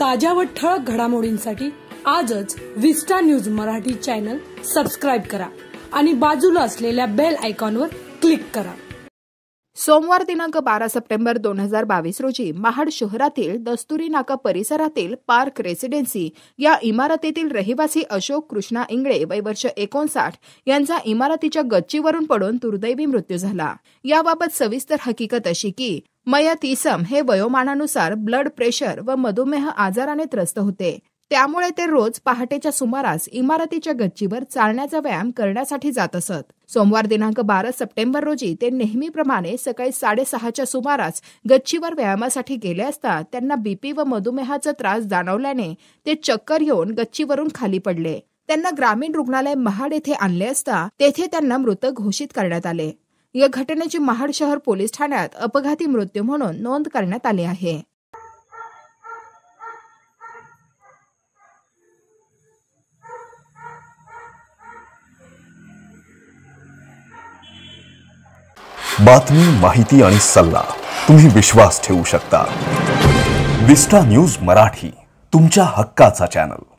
ताज्या व ठळक घडामोडींसाठी आजच Vista News Marathi channel subscribe करा आणि बाजूला असलेल्या बेल आयकॉनवर क्लिक करा सोमवार दिनांक बारा सप्टेंबर दोन हजार बावीस रोजी महाड शहरातील दस्तुरी नाका परिसरातील पार्क रेसिडेन्सी या इमारतीतील रहिवासी अशोक कृष्णा इंगळे वय वर्ष एकोणसाठ यांचा इमारतीच्या गच्चीवरून पडून दुर्दैवी मृत्यू झाला याबाबत सविस्तर हकीकत अशी की मयत इसम हे वयोमानानुसार ब्लड प्रेशर व मधुमेह आजाराने त्रस्त होते त्यामुळे ते रोज पहाटेच्या सुमारास इमारतीच्या गच्चीवर चालण्याचा व्यायाम करण्यासाठी जात असत सोमवार दिनांक बारा सप्टेंबर रोजी ते नेहमीप्रमाणे सकाळी साडेसहाच्या सुमारास गच्चीवर व्यायामासाठी गेले असता त्यांना बीपी व मधुमेहाचा त्रास जाणवल्याने ते चक्कर येऊन गच्चीवरून खाली पडले त्यांना ग्रामीण रुग्णालय महाड येथे आणले असता तेथे त्यांना मृत घोषित करण्यात आले या घटनेची महाड शहर पोलीस ठाण्यात अपघाती मृत्यू म्हणून नोंद करण्यात आली आहे बातमी माहिती आणि सल्ला तुम्ही विश्वास ठेवू शकता विस्टा न्यूज मराठी तुमच्या हक्काचा चॅनल